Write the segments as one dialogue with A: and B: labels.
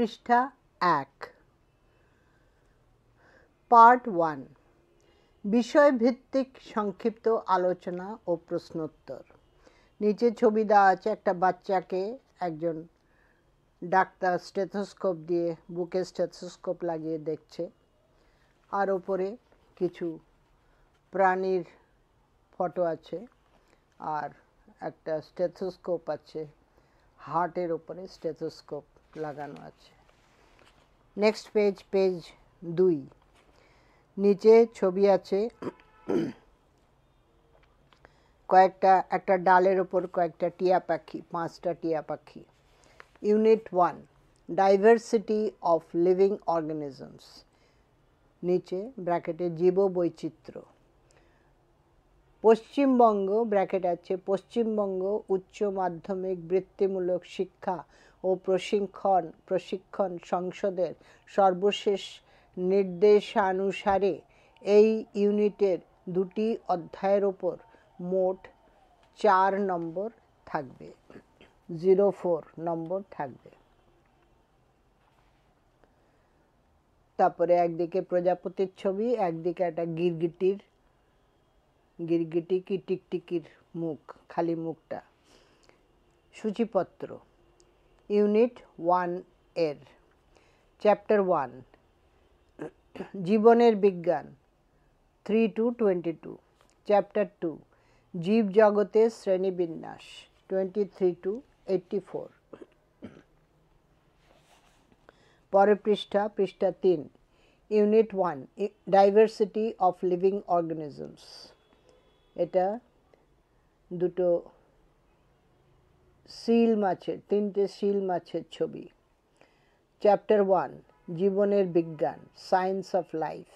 A: পৃষ্ঠা এক part one বিষয়ভিত্তিক সংক্ষিপ্ত আলোচনা ও প্রশ্নোত্তর নিচে ছবি দেওয়া আছে একটা বাচ্চাকে একজন ডাক্তার স্টেথোস্কোপ দিয়ে বুকে স্টেথোস্কোপ লাগিয়ে দেখছে আর ওপরে কিছু প্রাণীর ফটো আছে আর একটা স্টেথোস্কোপ আছে হার্টের ওপরে স্টেথোস্কোপ লাগানো আছে নেক্সট পেজ পেজ দুই নিচে ছবি আছে কয়েকটা একটা ডালের ওপর কয়েকটা টিয়া পাখি পাঁচটা টিয়া পাখি unit one diversity of living organisms নিচে ব্র্যাকেটে জীব বৈচিত্র্য পশ্চিমবঙ্গ ব্র্যাকেট আছে পশ্চিমবঙ্গ উচ্চ মাধ্যমিক বৃত্তিমূলক শিক্ষা ও প্রশিক্ষণ প্রশিক্ষণ সংসদের সর্বশেষ নির্দেশানুসারে এই ইউনিটের দুটি অধ্যায়ের ওপর মোট চার নম্বর থাকবে জিরো ফোর নম্বর থাকবে তারপরে একদিকে প্রজাপতির ছবি একদিকে একটা গিরগিটির গিরগিটি কি টিকটিকির মুখ খালি মুখটা সূচিপত্র ইউনিট ওয়ান এর চ্যাপ্টার ওয়ান জীবনের বিজ্ঞান three two twenty two chapter two জীব জগতের শ্রেণীবিন্যাস twenty three two eighty four পরের পৃষ্ঠা পৃষ্ঠা তিন unit one diversity of living organisms এটা দুটো সিল মাছের তিনটে সিল মাছের ছবি চ্যাপ্টার ওয়ান জীবনের বিজ্ঞান সায়েন্স অফ লাইফ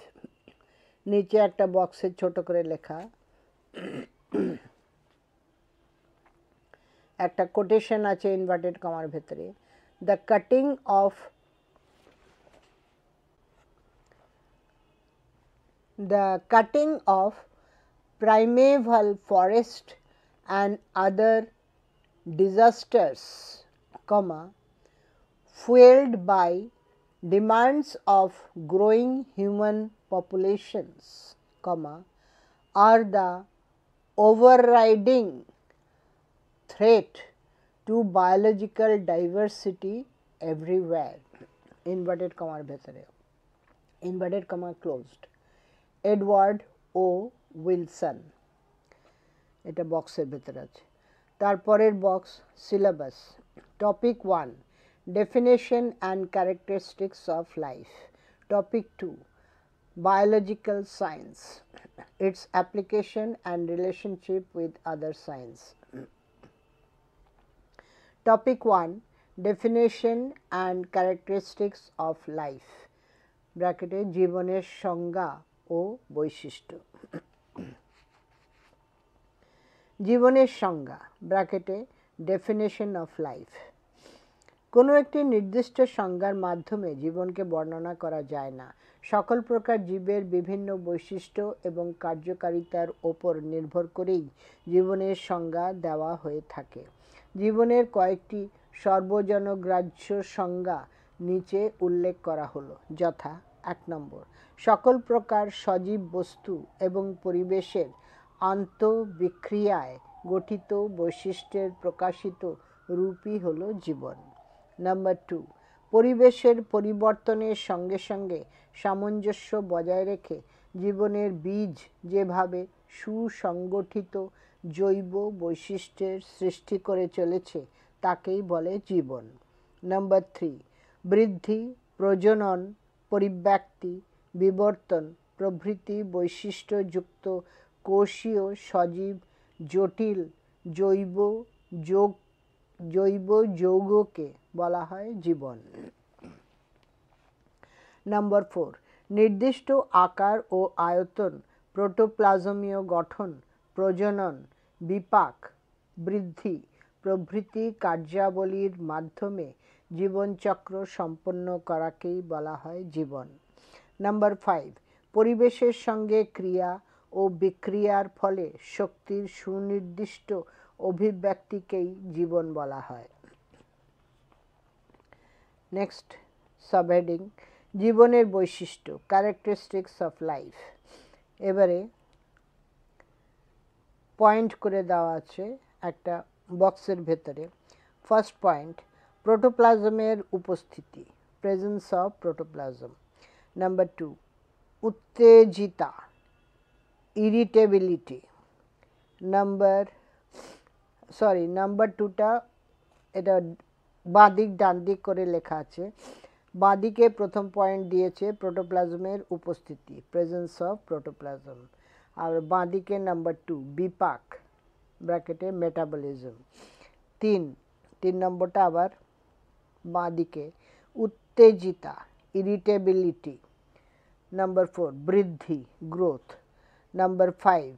A: নিচে একটা বক্সে ছোট করে লেখা একটা কোটেশন আছে ইনভার্টেড কমার ভেতরে the cutting of the cutting of primeval forest and other disasters, comma, fueled by demands of growing human populations, comma, are the overriding threat to biological diversity everywhere. Inverted comma bhitare. Inverted comma closed. Edward O. Wilson. এটা বক্সের ভেতরে আছে তারপরের box syllabus: Topic one, definition and characteristics of life. Topic two, biological science, its application and relationship with other science. Topic 1 Definition and characteristics of life ব্র্যাকেটে জীবনের সংজ্ঞা ও বৈশিষ্ট্য জীবনের সংজ্ঞা ব্র্যাকেটে ডেফিনেশন অফ লাইফ কোনো একটি নির্দিষ্ট সংজ্ঞার মাধ্যমে জীবনকে বর্ণনা করা যায় না সকল প্রকার জীবের বিভিন্ন বৈশিষ্ট্য এবং কার্যকারিতার ওপর নির্ভর করেই জীবনের সংজ্ঞা দেওয়া হয়ে থাকে জীবনের কয়েকটি সর্বজনগ্রাহ্য সংজ্ঞা নিচে উল্লেখ করা হলো যথা এক নম্বর সকল প্রকার সজীব বস্তু এবং পরিবেশের আন্তঃবিক্রিয়ায় গঠিত বৈশিষ্ট্যের প্রকাশিত রূপই হল জীবন নাম্বার টু পরিবেশের পরিবর্তনের সঙ্গে সঙ্গে সামঞ্জস্য বজায় রেখে জীবনের বীজ যেভাবে সুসংগঠিত জৈব বৈশিষ্ট্যের সৃষ্টি করে চলেছে তাকেই বলে জীবন নাম্বার থ্রি বৃদ্ধি প্রজনন পরিব্যক্তি বিবর্তন প্রভৃতি বৈশিষ্ট্যযুক্ত কোষীয় সজীব জটিল জৈব যোগ জৈব যৌগকে বলা হয় জীবন নাম্বার ফোর নির্দিষ্ট আকার ও আয়তন প্রোটোপ্লাজমীয় গঠন প্রজনন বিপাক বৃদ্ধি প্রভৃতি কার্যাবলীর মাধ্যমে জীবনচক্র সম্পন্ন করাকেই বলা হয় জীবন নাম্বার ফাইভ পরিবেশের সঙ্গে ক্রিয়া ও বিক্রিয়ার ফলে শক্তির সুনির্দিষ্ট অভিব্যক্তিকেই জীবন বলা হয় নেক্সট সাবহেডিং জীবনের বৈশিষ্ট্য ক্যারেক্টারিস্টিক্স অফ লাইফ এবারে পয়েন্ট করে দেওয়া আছে একটা বক্সের ভেতরে ফার্স্ট পয়েন্ট প্রোটোপ্লাজমের উপস্থিতি presence of protoplasm number two উত্তেজিতা irritability number সরি নাম্বার টুটা এটা বাঁদিক ডান দিক করে লেখা আছে বাঁদিকে প্রথম পয়েন্ট দিয়েছে প্রোটোপ্লাজমের উপস্থিতি প্রেজেন্স অফ প্রোটোপ্লাজম আর বাঁদিকে নাম্বার টু বিপাক ব্র্যাকেটে মেটাবলিজম তিন তিন নম্বরটা আবার বাঁদিকে উত্তেজিতা ইরিটেবিলিটি নাম্বার ফোর বৃদ্ধি গ্রোথ নাম্বার ফাইভ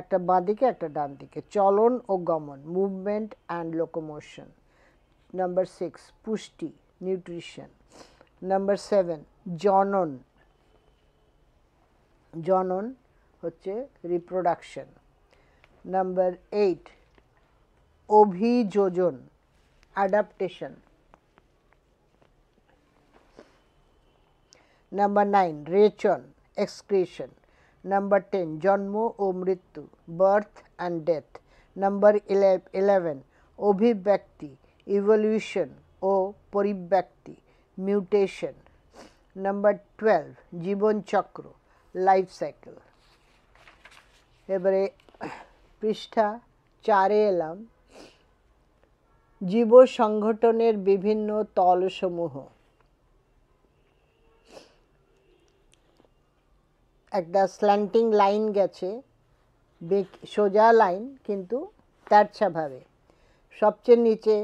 A: একটা বাঁদিকে একটা ডান দিকে চলন ও গমন movement and locomotion number six পুষ্টি নিউট্রিশন নাম্বার সেভেন জনন জনন হচ্ছে রিপ্রোডাকশন নাম্বার এইট অভিযোজন অ্যাডাপ্টেশন নাম্বার নাইন রেচন এক্সক্রেশন নাম্বার টেন জন্ম ও মৃত্যু birth and death number eleven অভিব্যক্তি ইভলিউশন ও পরিব্যক্তি মিউটেশন নাম্বার টুয়েলভ জীবনচক্র লাইফ সাইকেল এবারে পৃষ্ঠা চারে এলাম জীব সংগঠনের বিভিন্ন তলসমূহ একটা স্ল্যান্টিং লাইন গেছে সোজা লাইন কিন্তু তেরছাভাবে সবচেয়ে নিচে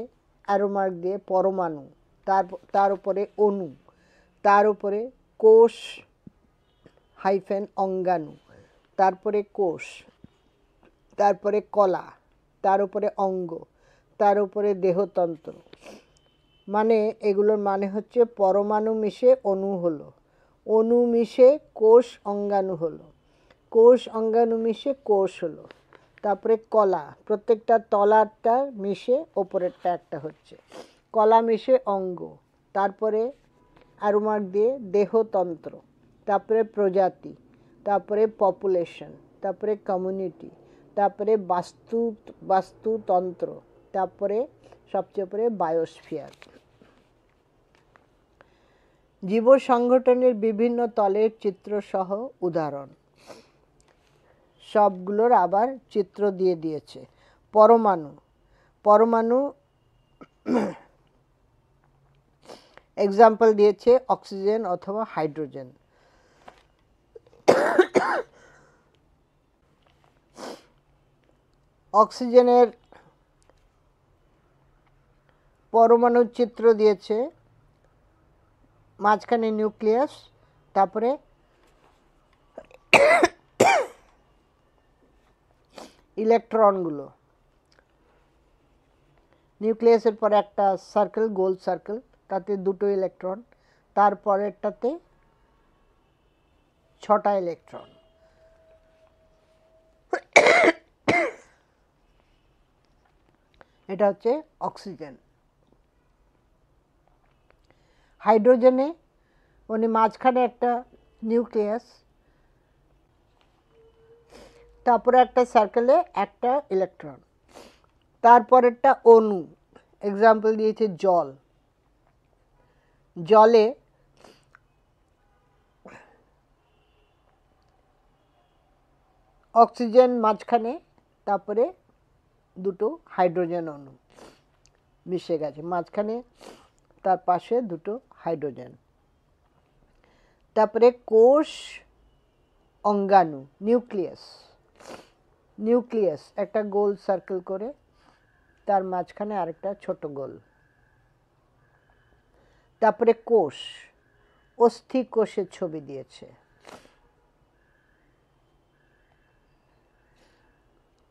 A: অ্যারোমার্ক দিয়ে পরমাণু তার তার উপরে অণু তার উপরে কোষ হাইফেন অঙ্গাণু তারপরে কোষ তারপরে কলা তার উপরে অঙ্গ তার উপরে দেহতন্ত্র মানে এগুলোর মানে হচ্ছে পরমাণু মিশে অণু হলো অণু মিশে কোষ অঙ্গাণু হলো কোষ অঙ্গাণু মিশে কোষ হলো তারপরে কলা প্রত্যেকটা তলারটা মিশে ওপরেরটা একটা হচ্ছে কলা মিশে অঙ্গ তারপরে অ্যারোমার দিয়ে দেহতন্ত্র তারপরে প্রজাতি তারপরে পপুলেশন তারপরে কমিউনিটি তারপরে বাস্তু বাস্তুতন্ত্র তারপরে সবচেয়ে উপরে বায়োস্ফিয়ার জীব সংগঠনের বিভিন্ন তলের চিত্রসহ উদাহরণ সবগুলোর আবার চিত্র দিয়ে দিয়েছে পরমাণু পরমাণু এক্সাম্পল দিয়েছে অক্সিজেন অথবা হাইড্রোজেন অক্সিজেনের পরমাণুর চিত্র দিয়েছে মাঝখানে নিউক্লিয়াস তারপরে ইলেকট্রনগুলো নিউক্লিয়াসের পরে একটা সার্কেল গোল সার্কেল তাতে দুটো ইলেকট্রন তারপরেরটাতে ছটা ইলেকট্রন এটা হচ্ছে অক্সিজেন হাইড্রোজেনে উনি মাঝখানে একটা নিউক্লিয়াস তারপরে একটা সার্কেলে একটা ইলেকট্রন তারপরেরটা অণু এক্সাম্পল দিয়েছে জল জলে অক্সিজেন মাঝখানে তারপরে দুটো হাইড্রোজেন অণু মিশে গেছে মাঝখানে তার পাশে দুটো হাইড্রোজেন তারপরে কোষ অঙ্গাণু নিউক্লিয়াস নিউক্লিয়াস একটা গোল সার্কেল করে তার মাঝখানে আরেকটা ছোট গোল তারপরে কোষ অস্থি কোষের ছবি দিয়েছে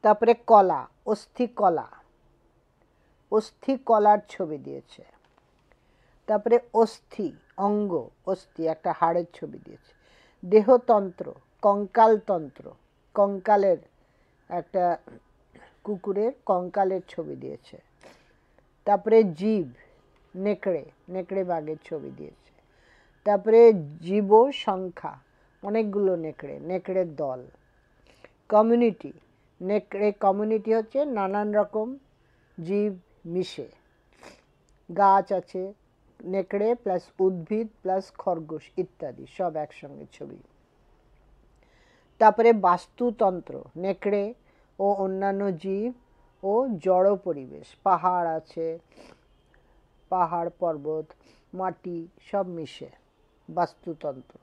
A: তারপরে কলা অস্থি কলা অস্থি কলার ছবি দিয়েছে তারপরে অস্থি অঙ্গ অস্থি একটা হাড়ের ছবি দিয়েছে দেহতন্ত্র কঙ্কালতন্ত্র কঙ্কালের একটা কুকুরের কঙ্কালের ছবি দিয়েছে তারপরে জীব নেকড়ে নেকড়ে বাঘের ছবি দিয়েছে তারপরে জীব সংখ্যা অনেকগুলো নেকড়ে নেকড়ের দল কমিউনিটি নেকড়ে কমিউনিটি হচ্ছে নানান রকম জীব মিশে গাছ আছে নেকড়ে প্লাস উদ্ভিদ প্লাস খরগোশ ইত্যাদি সব একসঙ্গে ছবি তারপরে বাস্তুতন্ত্র নেকড়ে ও অন্যান্য জীব ও জড় পরিবেশ পাহাড় আছে পাহাড় পর্বত মাটি সব মিশে বাস্তুতন্ত্র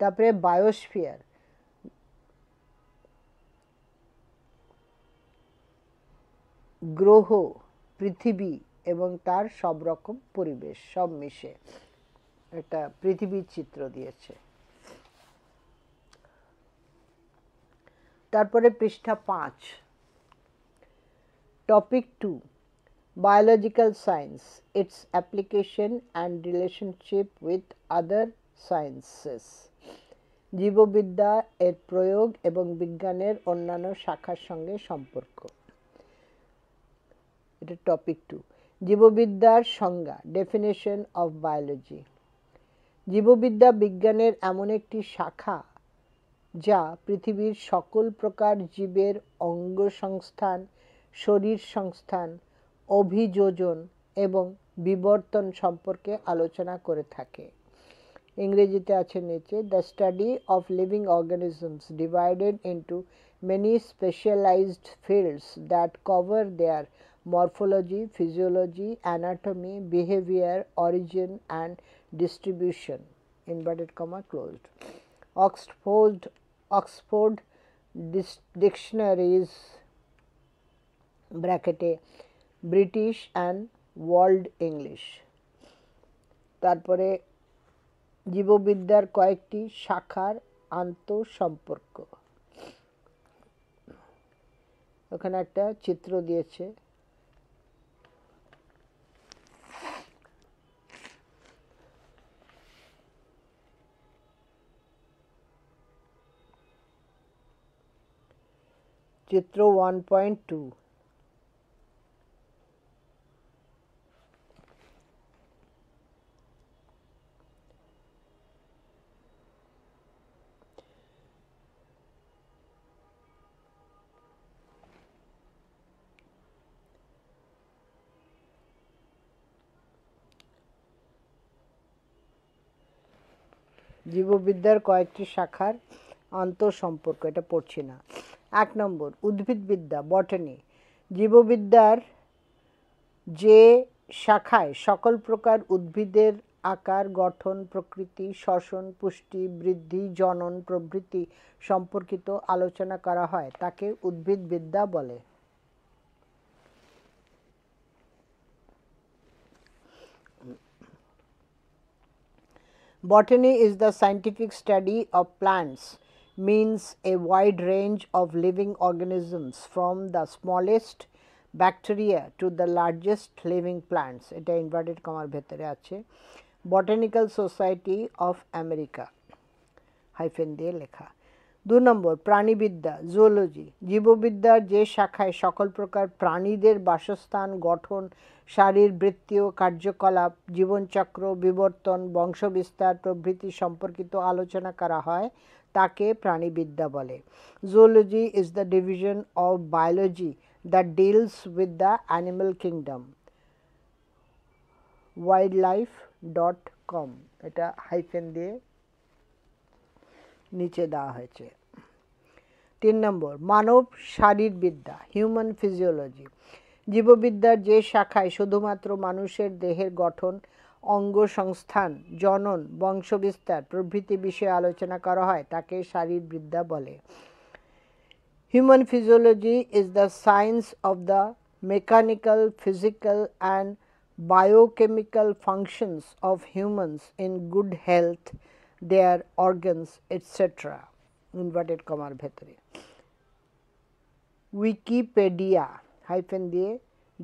A: তারপরে বায়োস্ফিয়ার গ্রহ পৃথিবী এবং তার সব রকম পরিবেশ সব মিশে একটা পৃথিবীর চিত্র দিয়েছে তারপরে পৃষ্ঠা পাঁচ topic two biological science its application and relationship with other sciences জীববিদ্যা এর প্রয়োগ এবং বিজ্ঞানের অন্যান্য শাখার সঙ্গে সম্পর্ক এটা টপিক টু জীববিদ্যার সংজ্ঞা ডেফিনেশন অফ বায়োলজি জীববিদ্যা বিজ্ঞানের এমন একটি শাখা যা পৃথিবীর সকল প্রকার জীবের অঙ্গ সংস্থান শরীর সংস্থান অভিযোজন এবং বিবর্তন সম্পর্কে আলোচনা করে থাকে ইংরেজিতে আছে নিচে the study of living organisms divided into many specialised fields that cover their morphology, physiology, anatomy, behavior, origin and distribution inverted comma closed. Oxford, Oxford dictionary dictionaries bracket A, British and world English তারপরে জীববিদ্যার কয়েকটি শাখার আন্তঃসম্পর্ক ওখানে একটা চিত্র দিয়েছে চিত্র one point two জীববিদ্যার কয়েকটি শাখার আন্তঃসম্পর্ক এটা পড়ছি না এক নম্বর উদ্ভিদবিদ্যা বটনি জীববিদ্যার যে শাখায় সকল প্রকার উদ্ভিদের আকার গঠন প্রকৃতি শ্বসন পুষ্টি বৃদ্ধি জনন প্রভৃতি সম্পর্কিত আলোচনা করা হয় তাকে উদ্ভিদবিদ্যা বলে Botany is the scientific study of plants means a wide range of living organisms from the smallest bacteria to the largest living plants It inverted comma ভেতরে আছে botanical society of america hyphen lekha. Do number prani vidya zoology jibo vidya je shakhay zoology prakar prani der সকল প্রকার sharir brittiyo গঠন jibon কার্যকলাপ জীবনচক্র বিবর্তন বংশবিস্তার প্রভৃতি সম্পর্কিত alochona kara hoy তাকে প্রাণীবিদ্যা বলে zoology is the division of biology the deals with the animal kingdom wild life dot com এটা হাইফেন দিয়ে নিচে দেওয়া হয়েছে তিন নম্বর মানব শারীরবিদ্যা হিউম্যান ফিজিওলজি জীববিদ্যার যে শাখায় শুধুমাত্র মানুষের দেহের গঠন অঙ্গসংস্থান জনন বংশবিস্তার প্রভৃতি বিষয়ে আলোচনা করা হয় তাকে শারীরবিদ্যা বলে human physiology is the science of the mechanical physical and biochemical functions of humans in good health their organs etcetera inverted কমার ভেতরে উইকিপেডিয়া হাইফেন দিয়ে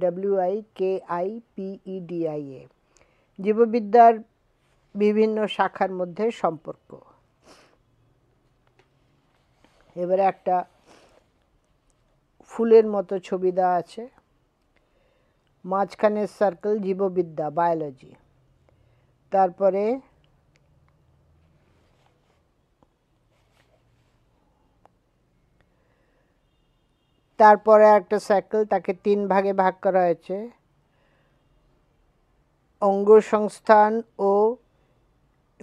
A: W I K I P E D I A A জীববিদ্যার বিভিন্ন শাখার মধ্যে সম্পর্ক এবারে একটা ফুলের মতো ছবি দেওয়া আছে মাঝখানের সার্কেল জীববিদ্যা বায়োলজি তারপরে তারপরে একটা সার্কেল তাকে তিন ভাগে ভাগ করা হয়েছে অঙ্গসংস্থান ও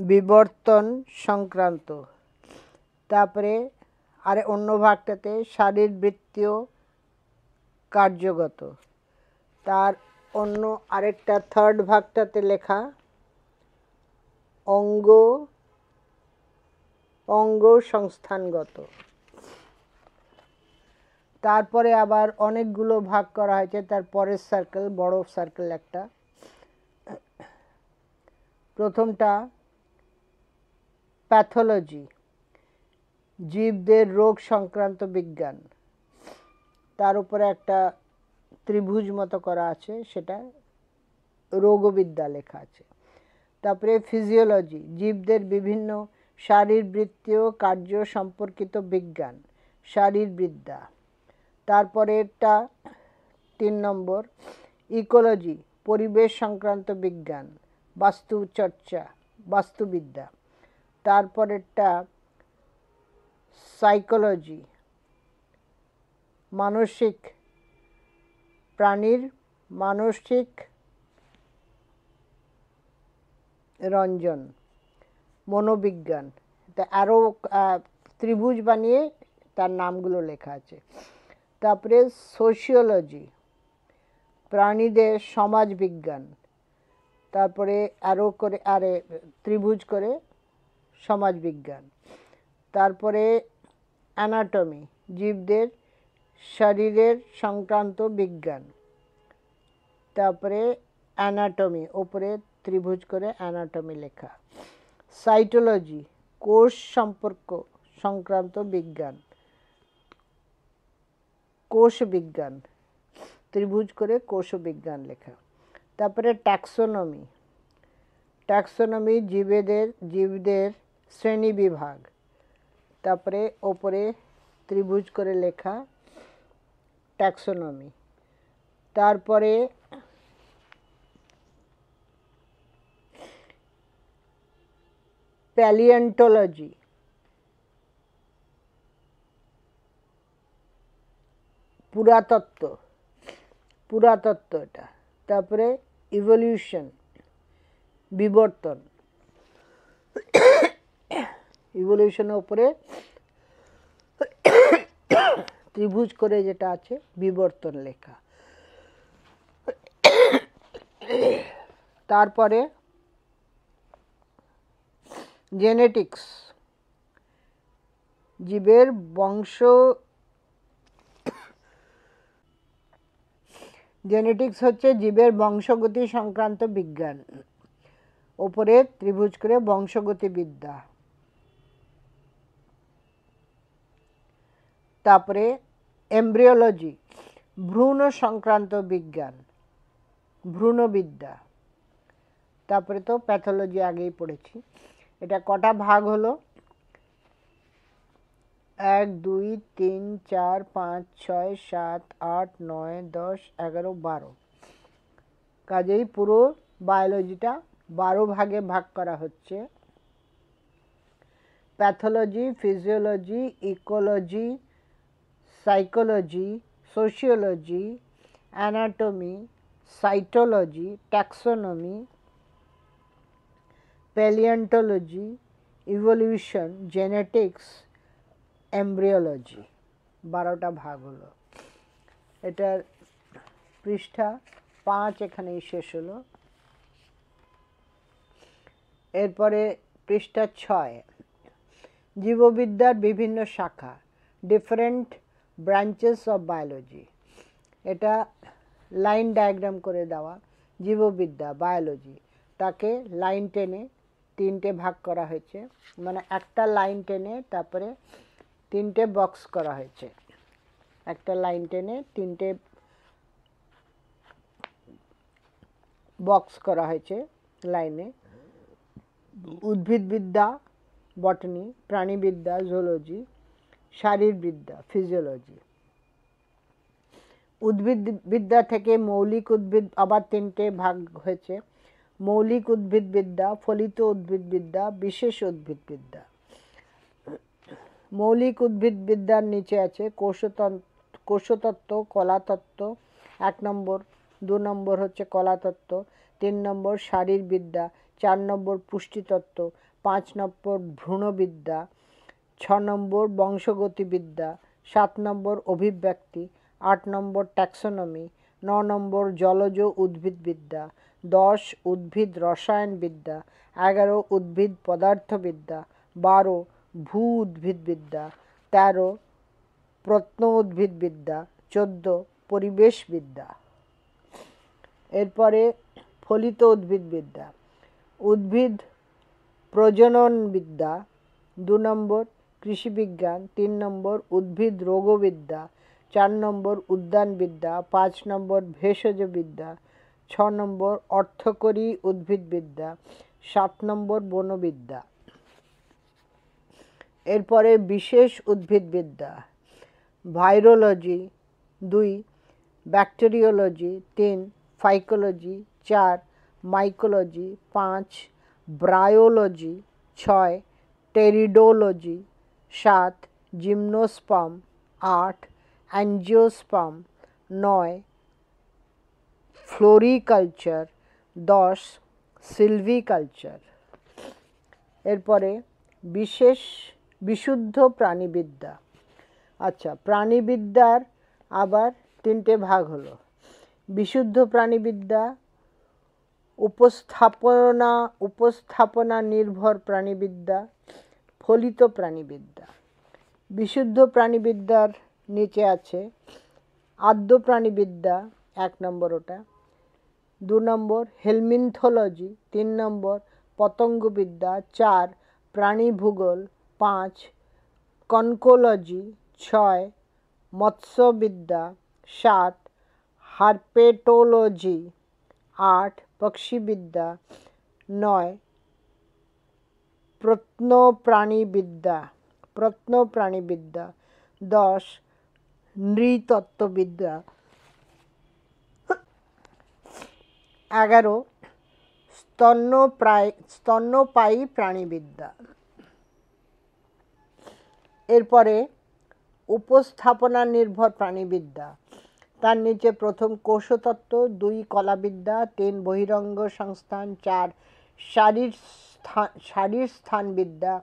A: বিবর্তন সংক্রান্ত তারপরে আর অন্য ভাগটাতে শারীরবৃত্তীয় কার্যগত তার অন্য আরেকটা থার্ড ভাগটাতে লেখা অঙ্গ অঙ্গ সংস্থানগত তারপরে আবার অনেকগুলো ভাগ করা হয়েছে তার পরের সার্কেল বড় সার্কেল একটা প্রথমটা প্যাথোলজি জীবদের রোগ সংক্রান্ত বিজ্ঞান তার উপরে একটা ত্রিভুজ মতো করা আছে সেটা রোগবিদ্যা লেখা আছে তারপরে ফিজিওলজি জীবদের বিভিন্ন শারীরবৃত্তীয় কার্য সম্পর্কিত বিজ্ঞান শারীরবিদ্যা তারপরে এটা তিন নম্বর ইকোলজি পরিবেশ সংক্রান্ত বিজ্ঞান বাস্তু চর্চা বাস্তুবিদ্যা তারপরেরটা সাইকোলজি মানসিক প্রাণীর মানসিক রঞ্জন মনোবিজ্ঞান তা আরও ত্রিভুজ বানিয়ে তার নামগুলো লেখা আছে তারপরে সোশিওলজি প্রাণীদের সমাজ বিজ্ঞান তারপরে আরও করে আরে ত্রিভুজ করে সমাজবিজ্ঞান তারপরে অ্যানাটমি জীবদের শরীরের সংক্রান্ত বিজ্ঞান তারপরে অ্যানাটমি ওপরে ত্রিভুজ করে অ্যানাটমি লেখা সাইটোলজি কোষ সম্পর্ক সংক্রান্ত বিজ্ঞান কোষ বিজ্ঞান ত্রিভুজ করে কোষ বিজ্ঞান লেখা তারপরে ট্যাক্সোনমি ট্যাক্সোনমি জীবেদের জীবদের শ্রেণী বিভাগ তারপরে ওপরে ত্রিভুজ করে লেখা ট্যাক্সোনমি তারপরে প্যালিয়েন্টোলজি পুরাতত্ত্ব পুরাতত্ত্ব এটা তারপরে ইভলিউশন বিবর্তন ইভলিউশনের উপরে ত্রিভুজ করে যেটা আছে বিবর্তন লেখা তারপরে জেনেটিক্স জীবের বংশ জেনেটিক্স হচ্ছে জীবের বংশগতি সংক্রান্ত বিজ্ঞান ওপরে ত্রিভুজ করে বংশগতিবিদ্যা তারপরে এমব্রিওলজি ভ্রূণ সংক্রান্ত বিজ্ঞান ভ্রূণবিদ্যা তারপরে তো প্যাথোলজি আগেই পড়েছি এটা কটা ভাগ হলো এক দুই তিন চার পাঁচ ছয় সাত আট নয় দশ এগারো বারো কাজেই পুরো বায়োলজিটা বারো ভাগে ভাগ করা হচ্ছে pathology physiology ecology psychology sociology anatomy cytology taxonomy palaeontology evolution genetics embryology বারোটা ভাগ হলো এটার পৃষ্ঠা পাঁচ এখানেই শেষ হলো এরপরে পৃষ্ঠা ছয় জীববিদ্যার বিভিন্ন শাখা ডিফারেন্ট ব্রাঞ্চেস অফ বায়োলজি এটা লাইন ডায়াগ্রাম করে দেওয়া জীববিদ্যা বায়োলজি তাকে লাইন টেনে তিনটে ভাগ করা হয়েছে মানে একটা লাইন টেনে তারপরে তিনটে বক্স করা হয়েছে একটা লাইন টেনে তিনটে বক্স করা হয়েছে লাইনে উদ্ভিদবিদ্যা বটনি প্রাণীবিদ্যা জুলজি শারীরবিদ্যা ফিজিওলজি উদ্ভিদবিদ্যা থেকে মৌলিক উদ্ভিদ আবার তিনটে ভাগ হয়েছে মৌলিক উদ্ভিদবিদ্যা ফলিত উদ্ভিদবিদ্যা বিশেষ উদ্ভিদবিদ্যা মৌলিক উদ্ভিদবিদ্যার নিচে আছে কোষতন্ত্র কোষতত্ত্ব কলাতত্ত্ব এক নম্বর দু নম্বর হচ্ছে কলাতত্ত্ব তিন নম্বর শারীরবিদ্যা চার নম্বর পুষ্টিতত্ত্ব পাঁচ নম্বর ভ্রূণবিদ্যা ছ নম্বর বংশগতিবিদ্যা সাত নম্বর অভিব্যক্তি আট নম্বর ট্যাক্সোনমি ন নম্বর জলজ উদ্ভিদবিদ্যা দশ উদ্ভিদ রসায়নবিদ্যা এগারো উদ্ভিদ পদার্থবিদ্যা বারো ভূ উদ্ভিদবিদ্যা তেরো প্রত্ন উদ্ভিদবিদ্যা চোদ্দ পরিবেশবিদ্যা এরপরে ফলিত উদ্ভিদবিদ্যা উদ্ভিদ প্রজননবিদ্যা দু নম্বর কৃষিবিজ্ঞান তিন নম্বর উদ্ভিদ রোগবিদ্যা চার নম্বর উদ্যানবিদ্যা পাঁচ নম্বর ভেষজবিদ্যা ছ নম্বর অর্থকরী উদ্ভিদবিদ্যা সাত নম্বর বনবিদ্যা এরপরে বিশেষ উদ্ভিদবিদ্যা ভাইরোলজি দুই ব্যাকটেরিওলজি তিন ফাইকোলজি চার মাইকোলজি পাঁচ ব্রায়োলজি ছয় টেরিডোলজি সাত জিমনোস্পাম আট অ্যাঞ্জিওস্পাম নয় ফ্লোরিকালচার দশ সিলভিকালচার এরপরে বিশেষ বিশুদ্ধ প্রাণীবিদ্যা আচ্ছা প্রাণীবিদ্যার আবার তিনটে ভাগ হলো বিশুদ্ধ প্রাণীবিদ্যা উপস্থাপনা উপস্থাপনা নির্ভর প্রাণীবিদ্যা ফলিত প্রাণীবিদ্যা বিশুদ্ধ প্রাণীবিদ্যার নিচে আছে আদ্য প্রাণীবিদ্যা এক নম্বর ওটা দু নম্বর হেলমিনথোলজি তিন নম্বর পতঙ্গবিদ্যা চার প্রাণী ভূগোল পাঁচ কনকোলজি ছয় মৎস্যবিদ্যা সাত হার্পেটোলজি আট পক্ষীবিদ্যা নয় প্রত্নপ্রাণীবিদ্যা প্রত্নপ্রাণীবিদ্যা দশ নৃতত্ত্ববিদ্যা এগারো স্তন্যপ্রায় স্তন্যপায়ী প্রাণীবিদ্যা এরপরে উপস্থাপনা নির্ভর প্রাণীবিদ্যা তার নিচে প্রথম কোষতত্ত্ব দুই কলাবিদ্যা তিন বহিরঙ্গ সংস্থান চার শারীর স্থান শারীর স্থানবিদ্যা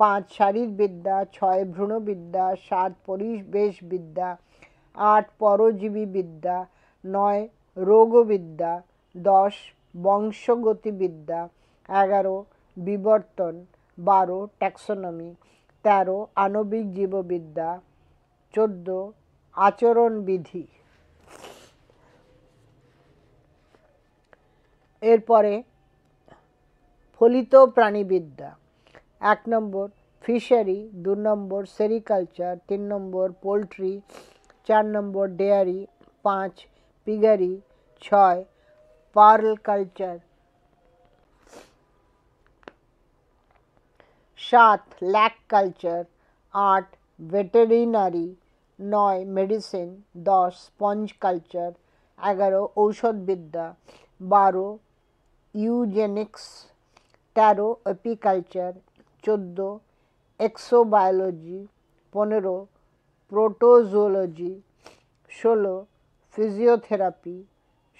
A: পাঁচ শারীরবিদ্যা ছয় ভ্রূণবিদ্যা সাত পরিবেশবিদ্যা আট পরজীবীবিদ্যা নয় রোগবিদ্যা দশ বংশগতিবিদ্যা এগারো বিবর্তন বারো ট্যাক্সোনমি তেরো আণবিক জীববিদ্যা চোদ্দ আচরণবিধি এরপরে ফলিত প্রাণীবিদ্যা এক নম্বর ফিশারি দু নম্বর সেরিকালচার তিন নম্বর পোলট্রি চার নম্বর ডেয়ারি পাঁচ পিগারি ছয় পার্ল কালচার সাত ল্যাক কালচার আট ভেটেরিনারি নয় মেডিসিন দশ স্পঞ্জ কালচার এগারো ঔষধবিদ্যা বারো ইউজেনিক্স তেরো এপিকালচার চোদ্দো এক্সোবায়োলজি পনেরো প্রোটোজোলজি ষোলো ফিজিওথেরাপি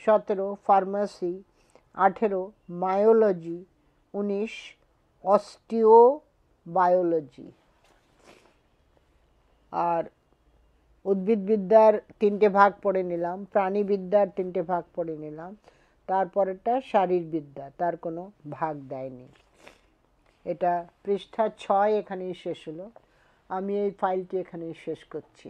A: সতেরো ফার্মাসি আঠেরো মায়োলজি উনিশ অস্টিও বায়োলজি আর উদ্ভিদবিদ্যার তিনটে ভাগ পড়ে নিলাম প্রাণীবিদ্যার তিনটে ভাগ পড়ে নিলাম তারপরেরটা শারীরবিদ্যা তার কোনো ভাগ দেয়নি এটা পৃষ্ঠা ছয় এখানেই শেষ হলো আমি এই ফাইলটি এখানেই শেষ করছি